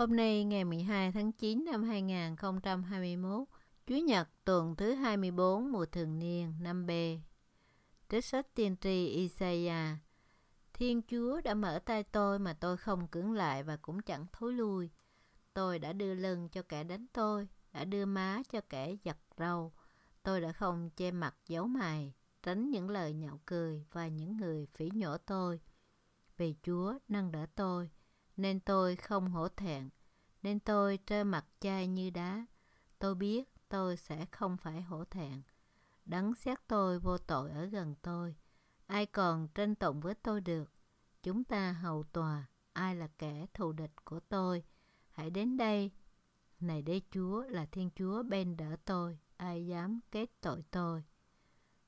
Hôm nay ngày 12 tháng 9 năm 2021, Chúa Nhật tuần thứ 24 mùa thường niên năm b Trích sách tiên tri Isaiah Thiên Chúa đã mở tay tôi mà tôi không cưỡng lại và cũng chẳng thối lui. Tôi đã đưa lưng cho kẻ đánh tôi, đã đưa má cho kẻ giật râu. Tôi đã không che mặt giấu mày, tránh những lời nhạo cười và những người phỉ nhổ tôi. Vì Chúa nâng đỡ tôi, nên tôi không hổ thẹn, nên tôi trơ mặt chai như đá. Tôi biết tôi sẽ không phải hổ thẹn. Đấng xét tôi vô tội ở gần tôi. Ai còn tranh tụng với tôi được? Chúng ta hầu tòa, ai là kẻ thù địch của tôi? Hãy đến đây. Này đây Chúa là Thiên Chúa bên đỡ tôi, ai dám kết tội tôi?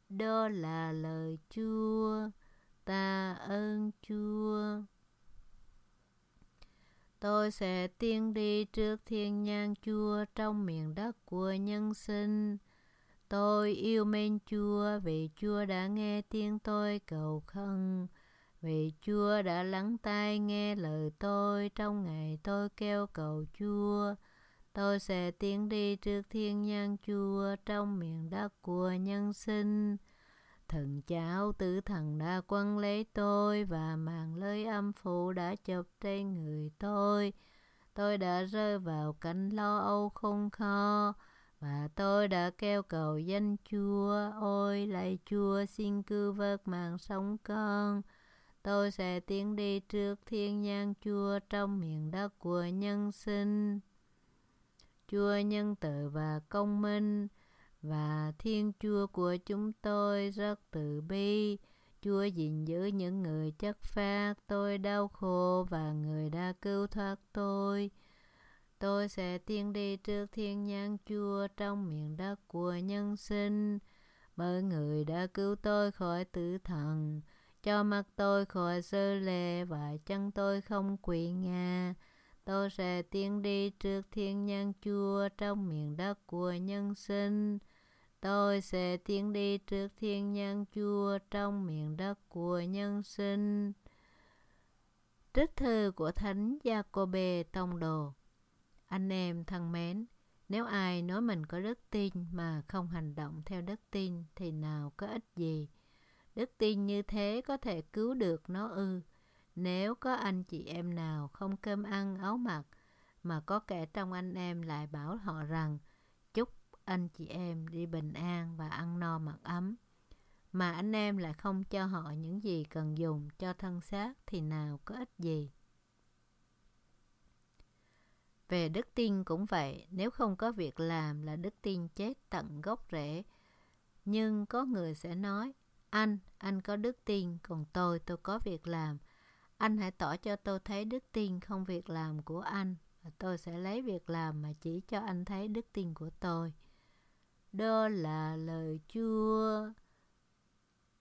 Đó là lời Chúa, ta ơn Chúa. Tôi sẽ tiên đi trước thiên nhang chúa trong miền đất của nhân sinh. Tôi yêu mến Chúa vì Chúa đã nghe tiếng tôi cầu khẩn, vì Chúa đã lắng tai nghe lời tôi trong ngày tôi kêu cầu Chúa. Tôi sẽ tiến đi trước thiên nhang chúa trong miền đất của nhân sinh. Thần cháu tử thần đã quân lấy tôi và màn lưới âm phủ đã chụp trên người tôi. Tôi đã rơi vào cảnh lo âu khôn kho và tôi đã kêu cầu danh chúa. Ôi lạy chúa xin cứu vớt mạng sống con. Tôi sẽ tiến đi trước thiên nhang chúa trong miền đất của nhân sinh. Chúa nhân từ và công minh và Thiên Chúa của chúng tôi rất từ bi. Chúa gìn giữ những người chất phát tôi đau khổ và người đã cứu thoát tôi. Tôi sẽ tiên đi trước thiên nhân chúa trong miền đất của nhân sinh. Bởi người đã cứu tôi khỏi tử thần, cho mặt tôi khỏi sơ lệ và chân tôi không quỵ ngã. Tôi sẽ tiến đi trước thiên nhân chúa trong miền đất của nhân sinh Tôi sẽ tiến đi trước thiên nhân chúa trong miền đất của nhân sinh. Trích thư của Thánh Jacobe Tông Đồ Anh em thân mến, nếu ai nói mình có đức tin mà không hành động theo đức tin thì nào có ích gì? Đức tin như thế có thể cứu được nó ư? Nếu có anh chị em nào không cơm ăn áo mặc mà có kẻ trong anh em lại bảo họ rằng anh chị em đi bình an và ăn no mặc ấm mà anh em lại không cho họ những gì cần dùng cho thân xác thì nào có ích gì về đức tin cũng vậy nếu không có việc làm là đức tin chết tận gốc rễ nhưng có người sẽ nói anh anh có đức tin còn tôi tôi có việc làm anh hãy tỏ cho tôi thấy đức tin không việc làm của anh và tôi sẽ lấy việc làm mà chỉ cho anh thấy đức tin của tôi đó là lời Chúa.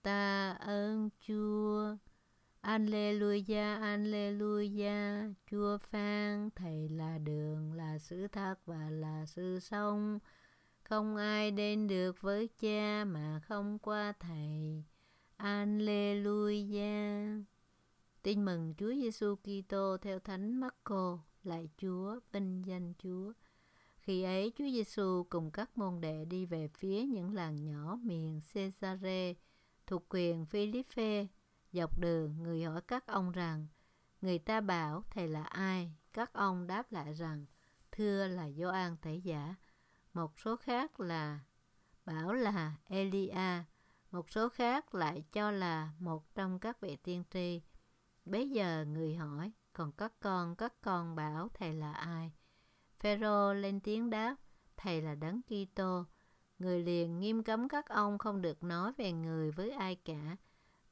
Ta ơn Chúa. Alleluia, Alleluia, Chúa Phan, Thầy là đường, là sự thật và là sự sống. Không ai đến được với cha mà không qua Thầy. Alleluia. Tin mừng Chúa Giêsu Kitô theo Thánh Marco, lại Chúa, vinh danh Chúa. Khi ấy Chúa Giêsu cùng các môn đệ đi về phía những làng nhỏ miền Caesare thuộc quyền Philippe. Dọc đường người hỏi các ông rằng Người ta bảo thầy là ai? Các ông đáp lại rằng Thưa là Gioan Tẩy Giả. Một số khác là bảo là Elia. Một số khác lại cho là một trong các vị tiên tri. Bấy giờ người hỏi, còn các con, các con bảo thầy là ai? Phêrô lên tiếng đáp, thầy là đấng Kitô. Người liền nghiêm cấm các ông không được nói về người với ai cả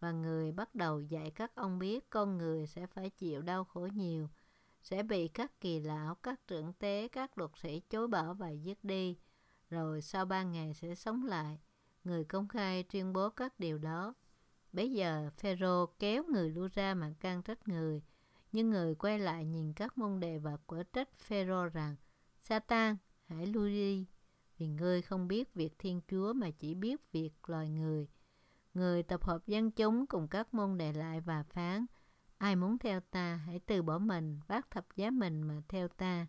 và người bắt đầu dạy các ông biết con người sẽ phải chịu đau khổ nhiều, sẽ bị các kỳ lão, các trưởng tế, các luật sĩ chối bỏ và giết đi, rồi sau ba ngày sẽ sống lại. Người công khai tuyên bố các điều đó. Bây giờ Phêrô kéo người lui ra mà can trách người nhưng người quay lại nhìn các môn đệ và quả trách Phêrô rằng, Satan, hãy lui đi, vì ngươi không biết việc Thiên Chúa mà chỉ biết việc loài người. Người tập hợp dân chúng cùng các môn đệ lại và phán, ai muốn theo ta hãy từ bỏ mình, vác thập giá mình mà theo ta.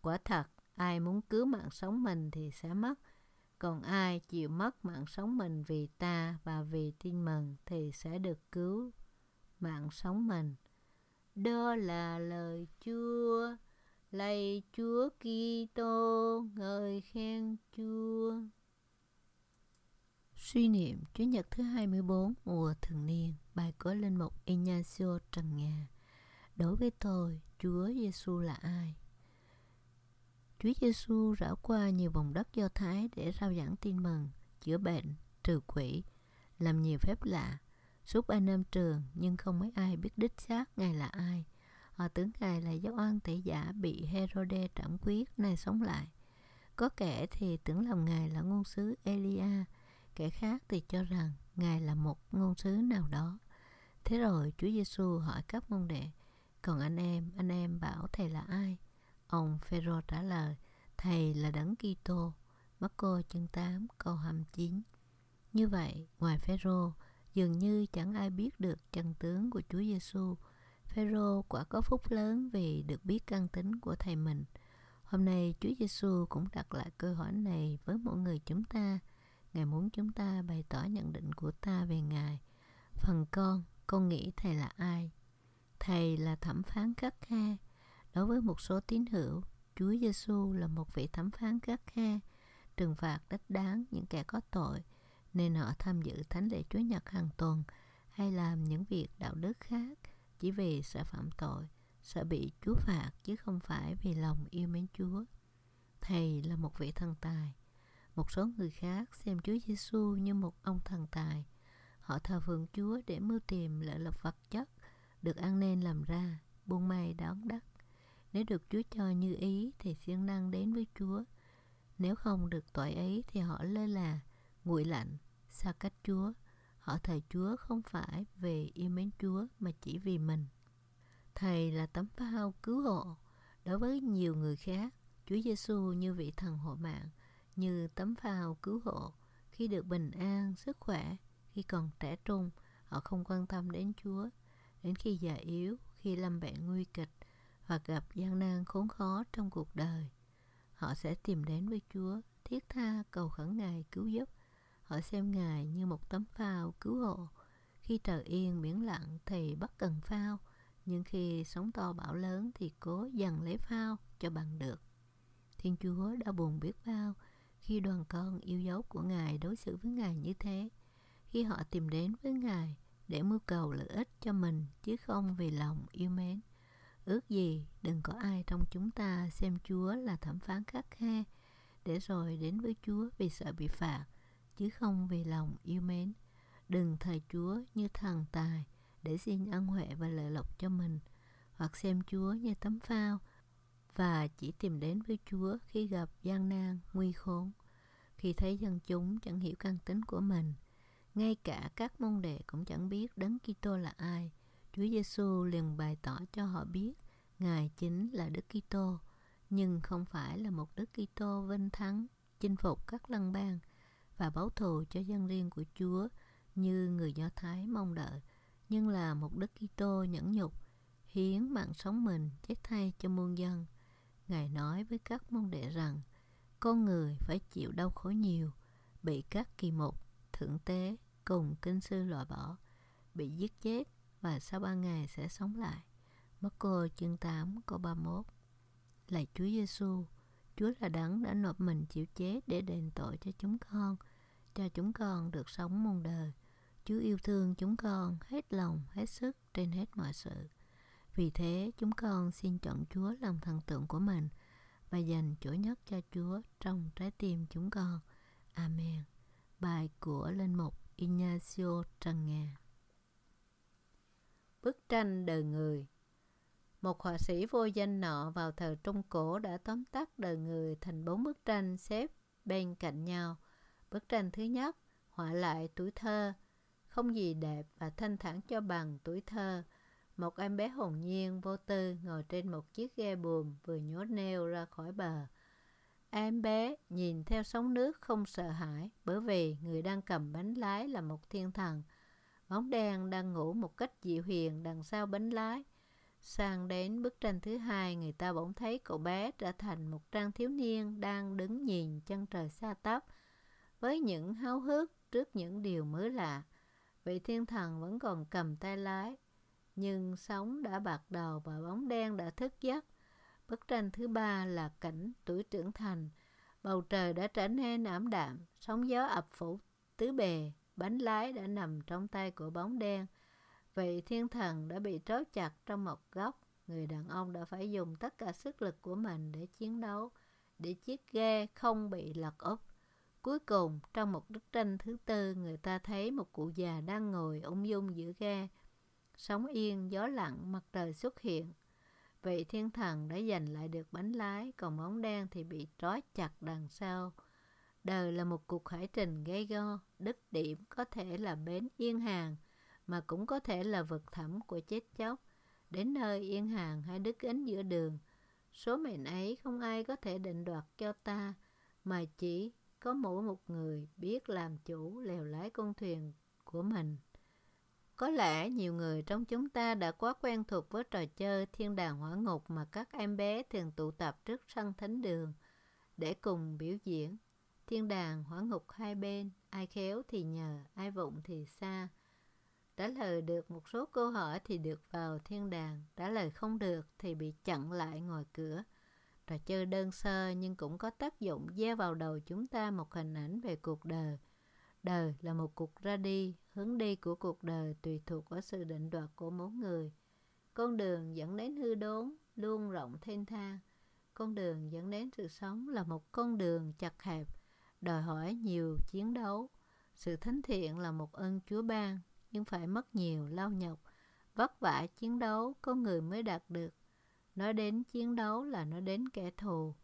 Quả thật, ai muốn cứu mạng sống mình thì sẽ mất, còn ai chịu mất mạng sống mình vì ta và vì tin mừng thì sẽ được cứu mạng sống mình. Đó là lời Chúa. Lạy Chúa Kitô, ngợi khen Chúa. Suy niệm Chúa nhật thứ 24 mùa thường niên, bài có lên mục Ignacio Trần Nga. Đối với tôi, Chúa Giêsu là ai? Chúa Giêsu rảo qua nhiều vùng đất Do Thái để rao giảng tin mừng, chữa bệnh, trừ quỷ, làm nhiều phép lạ, Suốt 3 năm trường nhưng không mấy ai biết đích xác Ngài là ai. Họ tưởng Ngài là giáo oan tể giả bị Herode trảm quyết nay sống lại. Có kẻ thì tưởng lòng Ngài là ngôn sứ Elia, kẻ khác thì cho rằng Ngài là một ngôn sứ nào đó. Thế rồi Chúa Giêsu hỏi các môn đệ, còn anh em, anh em bảo thầy là ai? Ông Phêrô trả lời, thầy là Đấng Kitô. Marco chương 8 câu 29. Như vậy, ngoài Phêrô, rô Dường như chẳng ai biết được chân tướng của Chúa Giêsu. Phêrô quả có phúc lớn vì được biết căn tính của thầy mình. Hôm nay Chúa Giêsu cũng đặt lại câu hỏi này với mỗi người chúng ta. Ngài muốn chúng ta bày tỏ nhận định của ta về Ngài. Phần con, con nghĩ Thầy là ai? Thầy là thẩm phán khắc khe. Đối với một số tín hữu, Chúa Giêsu là một vị thẩm phán khắc khe, trừng phạt đích đáng những kẻ có tội – nên họ tham dự thánh lễ Chúa Nhật hàng tuần hay làm những việc đạo đức khác chỉ vì sợ phạm tội, sợ bị Chúa phạt chứ không phải vì lòng yêu mến Chúa. Thầy là một vị thần tài. Một số người khác xem Chúa Giêsu như một ông thần tài. Họ thờ phượng Chúa để mưu tìm lợi lộc vật chất được ăn nên làm ra, buôn may đón đất. Nếu được Chúa cho như ý thì siêng năng đến với Chúa. Nếu không được tội ấy thì họ lơ là, nguội lạnh xa cách Chúa. Họ thờ Chúa không phải vì yêu mến Chúa mà chỉ vì mình. Thầy là tấm phao cứu hộ. Đối với nhiều người khác, Chúa Giêsu như vị thần hộ mạng, như tấm phao cứu hộ. Khi được bình an, sức khỏe, khi còn trẻ trung, họ không quan tâm đến Chúa. Đến khi già yếu, khi lâm bệnh nguy kịch hoặc gặp gian nan khốn khó trong cuộc đời, họ sẽ tìm đến với Chúa, thiết tha cầu khẩn Ngài cứu giúp họ xem Ngài như một tấm phao cứu hộ. Khi trời yên biển lặng thì bất cần phao, nhưng khi sóng to bão lớn thì cố dằn lấy phao cho bằng được. Thiên Chúa đã buồn biết bao khi đoàn con yêu dấu của Ngài đối xử với Ngài như thế. Khi họ tìm đến với Ngài để mưu cầu lợi ích cho mình chứ không vì lòng yêu mến. Ước gì đừng có ai trong chúng ta xem Chúa là thẩm phán khắc khe để rồi đến với Chúa vì sợ bị phạt chứ không vì lòng yêu mến. Đừng thờ Chúa như thần tài để xin ân huệ và lợi lộc cho mình, hoặc xem Chúa như tấm phao và chỉ tìm đến với Chúa khi gặp gian nan, nguy khốn, khi thấy dân chúng chẳng hiểu căn tính của mình. Ngay cả các môn đệ cũng chẳng biết Đấng Kitô là ai. Chúa Giêsu liền bày tỏ cho họ biết Ngài chính là Đức Kitô, nhưng không phải là một Đức Kitô vinh thắng, chinh phục các lăng bang, và báo thù cho dân riêng của Chúa như người Do Thái mong đợi, nhưng là một Đức Kitô nhẫn nhục, hiến mạng sống mình chết thay cho muôn dân. Ngài nói với các môn đệ rằng, con người phải chịu đau khổ nhiều, bị các kỳ mục, thượng tế cùng kinh sư loại bỏ, bị giết chết và sau ba ngày sẽ sống lại. Marco chương 8 câu 31 Lạy Chúa Giêsu, Chúa là đấng đã nộp mình chịu chết để đền tội cho chúng con cho chúng con được sống muôn đời. Chúa yêu thương chúng con hết lòng, hết sức trên hết mọi sự. Vì thế, chúng con xin chọn Chúa làm thần tượng của mình và dành chỗ nhất cho Chúa trong trái tim chúng con. Amen. Bài của Linh Mục Ignacio Trần Nga Bức tranh đời người Một họa sĩ vô danh nọ vào thời Trung Cổ đã tóm tắt đời người thành bốn bức tranh xếp bên cạnh nhau – Bức tranh thứ nhất, họa lại tuổi thơ. Không gì đẹp và thanh thản cho bằng tuổi thơ. Một em bé hồn nhiên, vô tư ngồi trên một chiếc ghe buồm vừa nhố neo ra khỏi bờ. Em bé nhìn theo sóng nước không sợ hãi bởi vì người đang cầm bánh lái là một thiên thần. Bóng đen đang ngủ một cách dịu hiền đằng sau bánh lái. Sang đến bức tranh thứ hai, người ta bỗng thấy cậu bé trở thành một trang thiếu niên đang đứng nhìn chân trời xa tấp với những háo hức trước những điều mới lạ. Vị thiên thần vẫn còn cầm tay lái, nhưng sóng đã bạc đầu và bóng đen đã thức giấc. Bức tranh thứ ba là cảnh tuổi trưởng thành. Bầu trời đã trở nên ảm đạm, sóng gió ập phủ tứ bề, bánh lái đã nằm trong tay của bóng đen. Vị thiên thần đã bị trói chặt trong một góc. Người đàn ông đã phải dùng tất cả sức lực của mình để chiến đấu, để chiếc ghe không bị lật úp. Cuối cùng, trong một bức tranh thứ tư, người ta thấy một cụ già đang ngồi ung dung giữa ga. Sóng yên, gió lặng, mặt trời xuất hiện. Vị thiên thần đã giành lại được bánh lái, còn bóng đen thì bị trói chặt đằng sau. Đời là một cuộc hải trình gây go, đích điểm có thể là bến Yên Hàng, mà cũng có thể là vực thẳm của chết chóc. Đến nơi Yên Hàng hay đứt gánh giữa đường, số mệnh ấy không ai có thể định đoạt cho ta, mà chỉ có mỗi một người biết làm chủ lèo lái con thuyền của mình. Có lẽ nhiều người trong chúng ta đã quá quen thuộc với trò chơi thiên đàng hỏa ngục mà các em bé thường tụ tập trước sân thánh đường để cùng biểu diễn. Thiên đàng hỏa ngục hai bên, ai khéo thì nhờ, ai vụng thì xa. Trả lời được một số câu hỏi thì được vào thiên đàng, trả lời không được thì bị chặn lại ngoài cửa trò chơi đơn sơ nhưng cũng có tác dụng gieo vào đầu chúng ta một hình ảnh về cuộc đời đời là một cuộc ra đi hướng đi của cuộc đời tùy thuộc vào sự định đoạt của mỗi người con đường dẫn đến hư đốn luôn rộng thênh thang con đường dẫn đến sự sống là một con đường chặt hẹp đòi hỏi nhiều chiến đấu sự thánh thiện là một ơn chúa ban nhưng phải mất nhiều lao nhọc vất vả chiến đấu con người mới đạt được Nói đến chiến đấu là nói đến kẻ thù.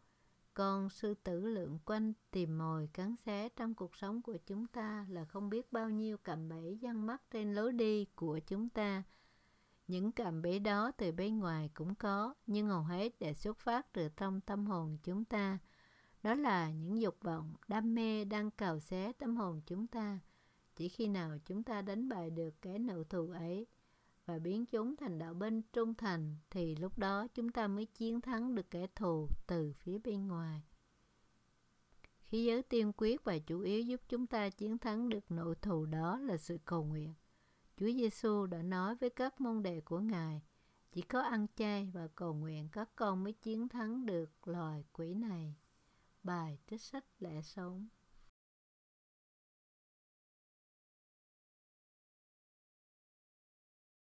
Còn sư tử lượn quanh tìm mồi cắn xé trong cuộc sống của chúng ta là không biết bao nhiêu cạm bẫy giăng mắt trên lối đi của chúng ta. Những cạm bẫy đó từ bên ngoài cũng có, nhưng hầu hết để xuất phát từ trong tâm hồn chúng ta. Đó là những dục vọng, đam mê đang cào xé tâm hồn chúng ta. Chỉ khi nào chúng ta đánh bại được cái nợ thù ấy, và biến chúng thành đạo binh trung thành thì lúc đó chúng ta mới chiến thắng được kẻ thù từ phía bên ngoài. Khí giới tiên quyết và chủ yếu giúp chúng ta chiến thắng được nội thù đó là sự cầu nguyện. Chúa Giêsu đã nói với các môn đệ của Ngài, chỉ có ăn chay và cầu nguyện các con mới chiến thắng được loài quỷ này. Bài trích sách lẽ sống